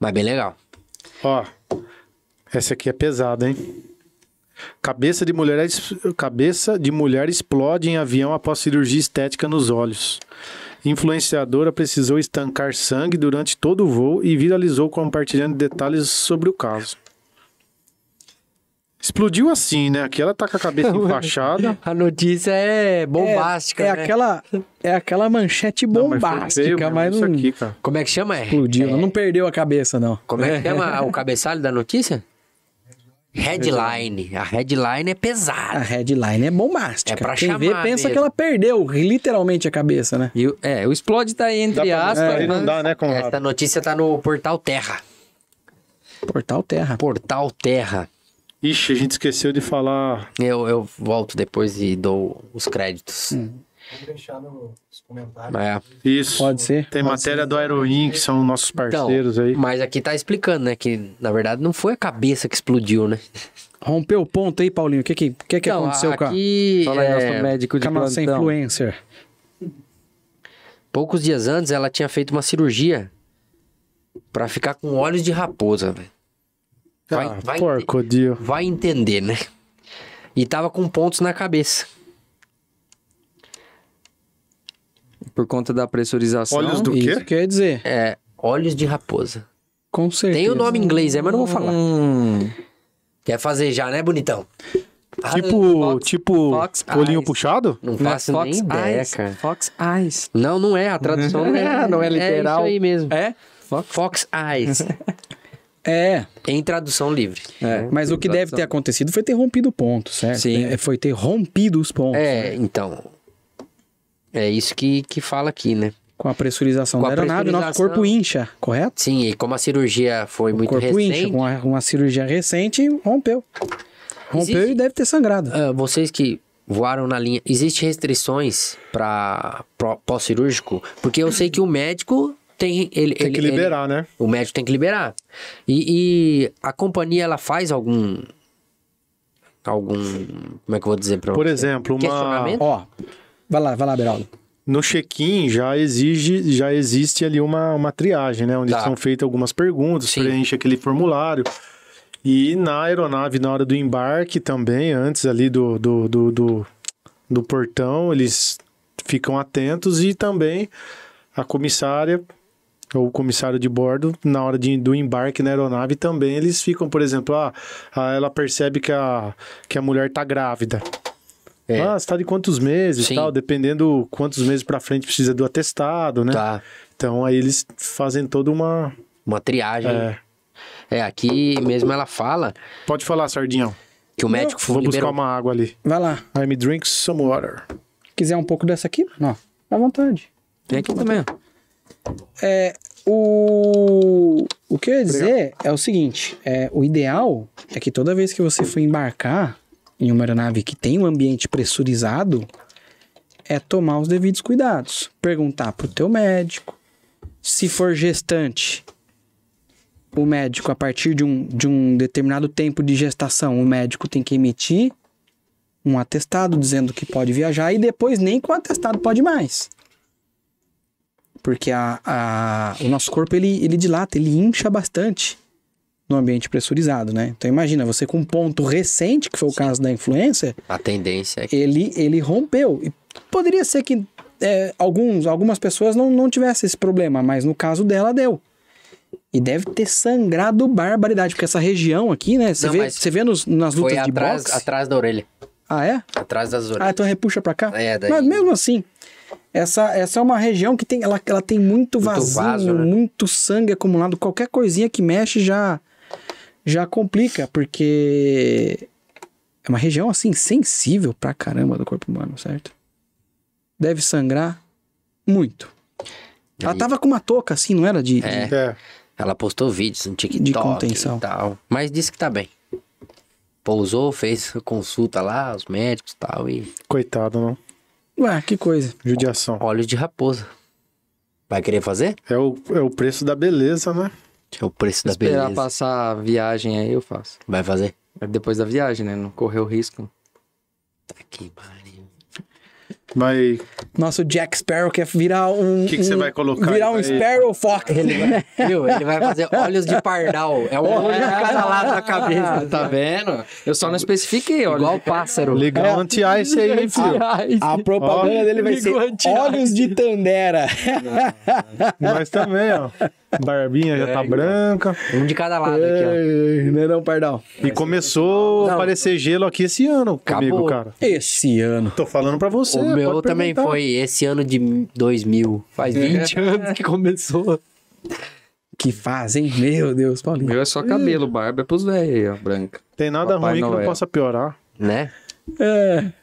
Mas bem legal. Ó, essa aqui é pesada, hein? Cabeça de mulher, cabeça de mulher explode em avião após cirurgia estética nos olhos. Influenciadora precisou estancar sangue durante todo o voo e viralizou compartilhando detalhes sobre o caso explodiu assim, né? Aqui ela tá com a cabeça enfaixada. a notícia é bombástica. É, é né? aquela é aquela manchete bombástica, não, mas, mas não. Aqui, Como é que chama? É, explodiu, é... não perdeu a cabeça não. Como é que é. chama o cabeçalho da notícia? Headline. A headline é pesada. A headline é bombástica. É pra Quem chamar vê pensa mesmo. que ela perdeu literalmente a cabeça, né? E, é, o explode tá aí entre aspas. Né? É, não dá, né, Conrado? Essa notícia tá no Portal Terra. Portal Terra. Portal Terra. Ixi, a gente esqueceu de falar. Eu, eu volto depois e dou os créditos. Hum. deixar nos comentários. É. Isso. Pode ser. Tem Pode matéria ser. do Heroin, que são nossos então, parceiros então, aí. Mas aqui tá explicando, né? Que na verdade não foi a cabeça que explodiu, né? Rompeu o ponto aí, Paulinho. O que que, que, que então, aconteceu aqui, com a... Fala aí, é... nosso médico de com nossa influencer. Poucos dias antes, ela tinha feito uma cirurgia para ficar com olhos de raposa, velho. Vai, ah, vai, porco, Dio. Vai entender, né? E tava com pontos na cabeça. Por conta da pressurização. Olhos do quê? Isso quer dizer. É, olhos de raposa. Com certeza. Tem o nome em inglês, é, mas não vou falar. Hum. Quer fazer já, né, bonitão? Ah, tipo, tipo, Fox, tipo, Fox olhinho Eyes. puxado? Não faço Fox nem ideia, Eyes. cara. Fox Eyes. Não, não é. A tradução não é, não é literal. É isso aí mesmo. É? Fox, Fox Eyes. É. Em tradução livre. É. Mas o que deve ter acontecido foi ter rompido o ponto, certo? Sim. É, foi ter rompido os pontos. É, né? então. É isso que, que fala aqui, né? Com a pressurização com da aeronave, nosso corpo incha, correto? Sim, e como a cirurgia foi o muito corpo recente... corpo incha, com uma, uma, cirurgia recente, rompeu. Rompeu Existe... e deve ter sangrado. Uh, vocês que voaram na linha. Existem restrições para pós-cirúrgico? Porque eu sei que o médico tem ele tem ele, que liberar, ele, né? O médico tem que liberar. E, e, a companhia ela faz algum algum como é que eu vou dizer para Por exemplo, uma ó, vai lá, vai lá, Beraldo. No check-in já exige, já existe ali uma, uma triagem, né, onde tá. são feitas algumas perguntas, Sim. preenche aquele formulário. E na aeronave, na hora do embarque também, antes ali do, do, do, do, do portão, eles ficam atentos e também a comissária ou comissário de bordo, na hora de, do embarque na aeronave também, eles ficam, por exemplo, ah, ah ela percebe que a, que a mulher está grávida. É. Ah, está de quantos meses Sim. tal, dependendo quantos meses para frente precisa do atestado, né? Tá. Então aí eles fazem toda uma uma triagem. É, é aqui mesmo ela fala. Pode falar, sardinhão. Que o médico Vou liberou... buscar uma água ali. Vai lá. I'm drink some water. Quiser um pouco dessa aqui? Não. À vontade. Tem aqui também. Ó. É, o, o que eu ia dizer Obrigado. é o seguinte: é, o ideal é que toda vez que você for embarcar em uma aeronave que tem um ambiente pressurizado, é tomar os devidos cuidados. Perguntar pro teu médico. Se for gestante, o médico, a partir de um, de um determinado tempo de gestação, o médico tem que emitir um atestado dizendo que pode viajar e depois nem com o atestado pode mais. Porque a, a, o nosso corpo, ele, ele dilata, ele incha bastante no ambiente pressurizado, né? Então imagina, você com um ponto recente, que foi o Sim. caso da influência... A tendência é que... Ele, ele rompeu. E poderia ser que é, alguns, algumas pessoas não, não tivessem esse problema, mas no caso dela, deu. E deve ter sangrado barbaridade, porque essa região aqui, né? Você vê, você vê nos, nas lutas foi de atrás, boxe? atrás da orelha. Ah, é? Atrás das ah, orelhas. Ah, então repuxa pra cá? É, daí... Mas mesmo assim, essa, essa é uma região que tem, ela, ela tem muito vazio, muito, vaso, né? muito sangue acumulado. Qualquer coisinha que mexe já, já complica, porque é uma região assim sensível pra caramba do corpo humano, certo? Deve sangrar muito. E... Ela tava com uma touca assim, não era de, é. de... É. Ela postou vídeos no TikTok de contenção. e tal, mas disse que tá bem. Pousou, fez consulta lá, os médicos e tal e coitado, não. Ué, que coisa. Judiação. Óleo de raposa. Vai querer fazer? É o, é o preço da beleza, né? É o preço da Esperar beleza. Esperar passar a viagem aí, eu faço. Vai fazer? É depois da viagem, né? Não correr o risco. Tá aqui, Maria. Vai. Nosso Jack Sparrow quer virar um. O que, que você um, vai colocar? Virar um Sparrow Fox. Ele vai, viu? Ele vai fazer olhos de pardal. É o olho cada lado da cabeça. Tá vendo? Eu só não especifiquei. Olha, igual pássaro. Legal é, anti-ice aí, filho. A propaganda ó, dele vai ser olhos de Tandera. Mas também, ó. Barbinha já é, tá branca. Um de cada lado aqui, ó. É, né, não é não, E começou a aparecer gelo aqui esse ano comigo, Acabou. cara. Esse ano. Tô falando pra você. O meu também foi esse ano de 2000. Faz 20 anos que começou. Que fazem, meu Deus, Paulinho. Meu é só cabelo, barba é pros velhos aí, ó, branca. Tem nada Papai ruim que não possa piorar. Né? É.